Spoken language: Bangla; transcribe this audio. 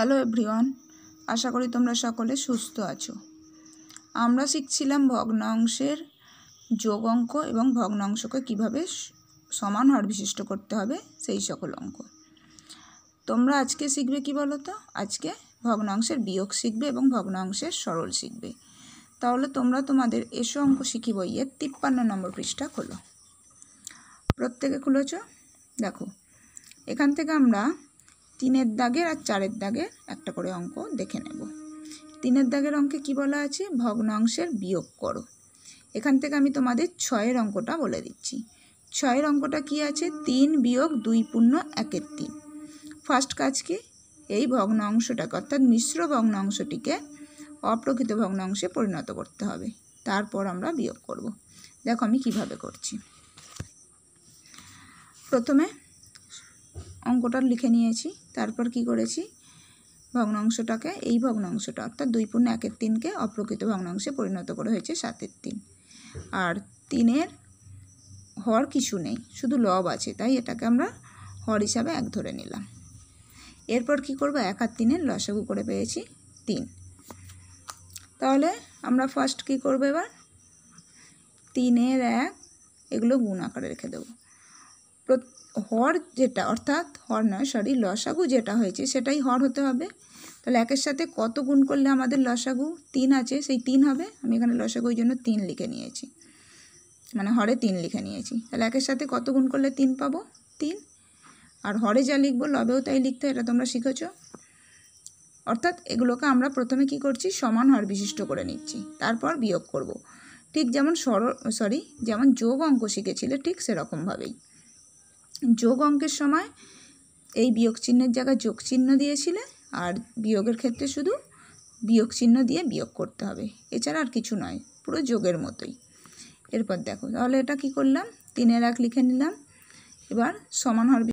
হ্যালো এভরিওয়ান আশা করি তোমরা সকলে সুস্থ আছো আমরা শিখছিলাম ভগ্নাংশের যোগ অঙ্ক এবং ভগ্নাংশকে কিভাবে সমান হার বিশিষ্ট করতে হবে সেই সকল অঙ্ক তোমরা আজকে শিখবে কি বলো তো আজকে ভগ্নাংশের বিয়োগ শিখবে এবং ভগ্নাংশের সরল শিখবে তাহলে তোমরা তোমাদের এসো অঙ্ক শিখি বইয়ের তিপ্পান্ন নম্বর পৃষ্ঠা খোলো প্রত্যেকে খুলেছ দেখো এখান থেকে আমরা তিনের দাগের আর চারের দাগের একটা করে অঙ্ক দেখে নেব তিনের দাগের অঙ্কে কি বলা আছে ভগ্নাংশের বিয়োগ করো এখান থেকে আমি তোমাদের ছয়ের অঙ্কটা বলে দিচ্ছি ছয়ের অঙ্কটা কি আছে তিন বিয়োগ দুই পূর্ণ একের তিন ফার্স্ট কাজ কি এই ভগ্ন অংশটাকে অর্থাৎ মিশ্র ভগ্ন অংশটিকে অপ্রকৃত ভগ্ন অংশে পরিণত করতে হবে তারপর আমরা বিয়োগ করব দেখো আমি কিভাবে করছি প্রথমে অঙ্কটা লিখে নিয়েছি তারপর কি করেছি ভগ্নাংশটাকে এই ভগ্নাংশটা অর্থাৎ দুই পূর্ণ একের তিনকে অপ্রকৃত ভগ্নাংশে পরিণত করা হয়েছে সাতের তিন আর তিনের হর কিছু নেই শুধু লব আছে তাই এটাকে আমরা হর হিসাবে এক ধরে নিলাম এরপর কি করব এক আর তিনের লসাগু করে পেয়েছি তিন তাহলে আমরা ফার্স্ট কি করবো এবার তিনের এক এগুলো গুণ আকারে রেখে দেবো হর যেটা অর্থাৎ হর নয় সরি লসাগু যেটা হয়েছে সেটাই হর হতে হবে তাহলে একের সাথে কত গুণ করলে আমাদের লসাগু তিন আছে সেই তিন হবে আমি এখানে লসাগু ওই জন্য তিন লিখে নিয়েছি মানে হরে তিন লিখে নিয়েছি তাহলে একের সাথে কত গুণ করলে তিন পাবো তিন আর হরে যা লিখবো লবেও তাই লিখতে এটা তোমরা শিখেছ অর্থাৎ এগুলোকে আমরা প্রথমে কি করছি সমান হর বিশিষ্ট করে নিচ্ছি তারপর বিয়োগ করব। ঠিক যেমন সর সরি যেমন যোগ অঙ্ক শিখেছিলে ঠিক সেরকমভাবেই যোগ অঙ্কের সময় এই বিয়োগ চিহ্নের জায়গায় যোগ চিহ্ন দিয়েছিলে আর বিয়োগের ক্ষেত্রে শুধু বিয়োগ চিহ্ন দিয়ে বিয়োগ করতে হবে এছাড়া আর কিছু নয় পুরো যোগের মতোই এরপর দেখো তাহলে এটা কি করলাম তিনের এক লিখে নিলাম এবার সমান হর